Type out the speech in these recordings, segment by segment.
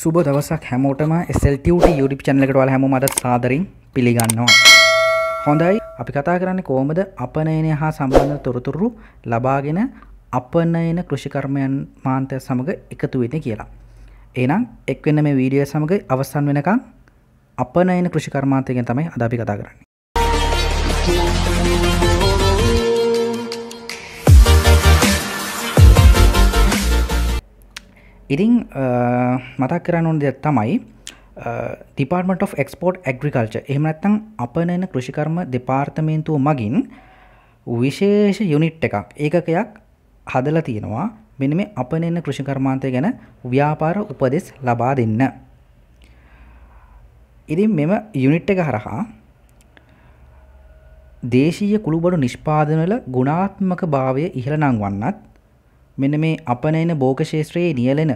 සුබ දවසක් හැමෝටම SLTට YouTube channel එකට ඔයාලා හැමෝම අදත් සාදරෙන් පිළිගන්නවා. හොඳයි අපි කතා කරන්නේ කොහොමද අපනයනය හා සම්බන්ධ තොරතුරු ලබාගෙන අපනයන කෘෂිකර්මයන් මාන්තය සමග එකතු වෙන්නේ කියලා. එහෙනම් එක් වෙන මේ වීඩියෝ සමග අවසන් වෙනකන් අපනයන කෘෂිකර්මාන්තය ගැන තමයි අද අපි කතා කරන්නේ. ඉතිං මතක් කරන්න ඕන දෙයක් තමයි ඩිපාර්ටමට of එක්ස්පෝට් ඇග්‍රිකල්ච එහමනැත්තං අපනයන කෘෂිකර්ම දෙපාර්තමේන්තුව මගින් විශේෂ යුනිට් එකක් ඒකකයක් හදල තියෙනවා මෙන මේ අපනන්න කෘෂිකර්මාන්තය ගැන ව්‍යාපාර උපදෙස් ලබා දෙන්න. ඉතින් මෙම යුනිට් එක හරහා දේශීය කුළුබඩු නිෂ්පාදනල ගුණාත්මක භාවය ඉහළ නංවන්නත් මෙන මේ අපනයන බෝග ශේත්‍රයේ නියලෙන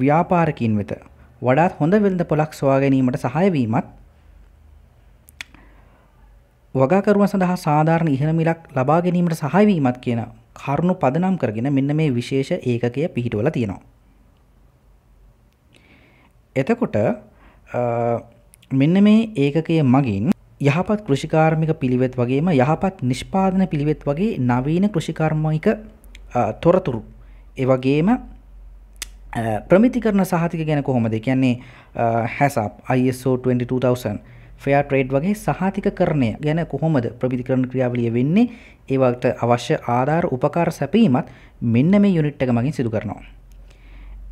ව්‍යාපාරකින් වෙත වඩාත් හොඳ වෙළඳ පොලක් සොයා ගැනීමට සහයවීමත් වගකරුව සඳහා සාධාරණ ඉහළ මිලක් ලබා ගැනීමට සහයවීමත් කියන කරුණු පදනම් කරගෙන මෙන්න මේ විශේෂ ඒකකය පිහිටවල තියෙනවා. එතකොට මෙන්න මේ ඒකකය මගින් යහපත් කෘෂිකාර්මික පිළිවෙත් වගේම යහපත් නිෂ්පාදන පිළිවෙත් වගේ නවීන කෘෂිකර්මයික තොරතුරු එවගේම ප්‍රමිති කරන සහතික ගැන කොහොමද කියන්නේ හැසප් ISO 22000 ෆයා ට්‍රේඩ් වගේ සහතික කරණය ගැන කොහොමද ප්‍රමිති කරන ක්‍රියාවලිය වෙන්නේ ඒවට අවශ්‍ය ආධාර උපකාර සැපීමත් මෙන්න මේ යුනිට් එක මගින් සිදු කරනවා.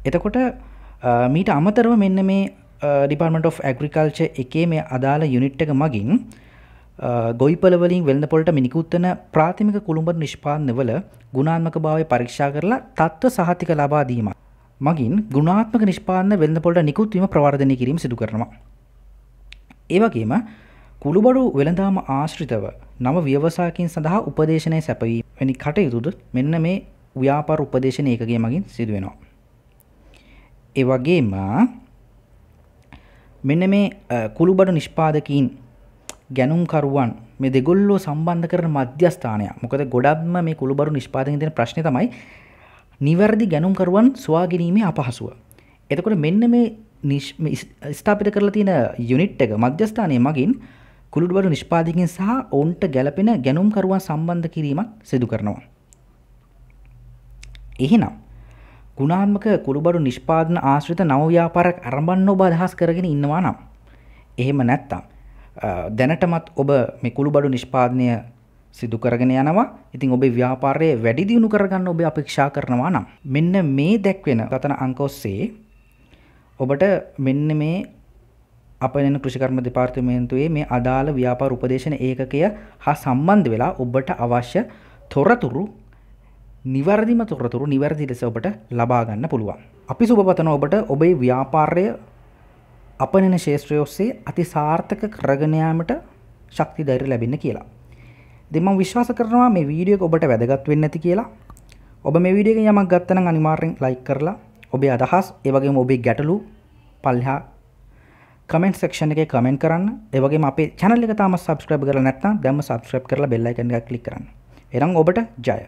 එතකොට මීට අමතරව මෙන්න මේ ඩිපර්මට of ඇග්‍රිකල්ච එකේ මේ අදාළ යුනිට් එක මගින් ගොයිපලවලින් වෙළඳපොලට මිනිකුත්තන ප්‍රාථමික කුළුඹර නිෂ්පාන්නවල ගුණාත්මක භාවය පරීක්ෂා කරලා තත්ත්ව සහතික ලබා දීම. මගින් ගුණාත්මක නිෂ්පාන්න වෙළඳපොලට නිකුත්වීම ප්‍රවර්ධනය කිරීම සිදු කරනවා. ඒවගේම කුළුබඩු වෙළඳාම ආශ්‍රිතව නම ව්‍යවසාකින් සඳහා උපදේශනය සැපවී වැනි කටයුතුද මෙන්න මේ ව්‍යාපාර උපදේශන ඒකගේ මගින් සිදුවෙනවා. එවගේම මෙන්න මේ කුළුබඩු නිෂ්පාදකීන් ගැනුම්කරුවන් මේ දෙගොල්ලෝ සම්බන්ධ කරන මධ්‍යස්ථානය මොකද ගොඩක්ම මේ කුළුබරු නිෂ්පාදන දෙන ප්‍රශ්න තමයි නිවැරදි ගැනුම්කරුවන් ස්වාගැනීමේ අපහසුව. එතකොට මෙන්න මේ ස්ථාපිත කරලා තියෙන යුනිට් එක මධ්‍යස්ථානය මගින් කුළුබරු නිෂ්පාදකින් සහ ඔවුන්ට ගැලපෙන ගැනුම්කරුවන් සම්බන්ධ කිරීමක් සිදු කරනවා. එහෙනම් ගුණාත්මක කුළුබඩු නිෂ්පාදන ආශ්‍රිත නව්‍යාපාරක් අරඹන්න ඔබ අදහස් කරගෙන ඉන්නවා නම්. එහෙම නැත්තම්. දැනටමත් ඔබ මේ කුළුබඩු නිෂ්පාදනය සිදු කරගෙන යනවා ඉතින් ඔබේ ව්‍යාපාරය වැඩි දියුණු කරගන්න ඔබ අපේක්ෂා කරනවා නම් මෙන්න මේ දැක්වෙන ගතන අංකොස්සේ ඔබට මෙන්න මේ අපන කෘෂිකර්ම දෙපාර්තමේන්තුවේ මේ අදාළ ව්‍යාපාර උපදේශන ඒකකය හා සම්බන්ධ වෙලා ඔබට අවශ්‍ය තොරතුරු නිවැරදිම තොරතුරු නිවැරදි ලෙස ඔබට ලබාගන්න පුළුවන්. අපි සුභපතන ඔබට ඔබේ ව්‍යාපාරය අපනන ශේත්‍රය ඔස්සේ අති සාර්ථක කරගනයාමට ශක්ති දෛර ලැබෙන කියලා. දෙම විශ්වාස කරනවා මේ වීඩියෝ ඔබට වැදගත් වෙන්න ඇති කියලා ඔබ මේ වීඩියක යමක් ගත්තන අනිමාරෙන් ලයි කරලා ඔබේ අදහස් ඒවගේ ඔබේ ගැටලු පල්හා කමෙන්ට සක්ෂණ එක කමෙන්ට කරන්න ඒවගේ අපේ චැනල එක තම සබස්ක්‍රබ් කර නැත්නම් දැම සබස්ක්‍රබ් කරලා බෙල්ලයි එක කලික් කරන්න එරම් ඔබට ජය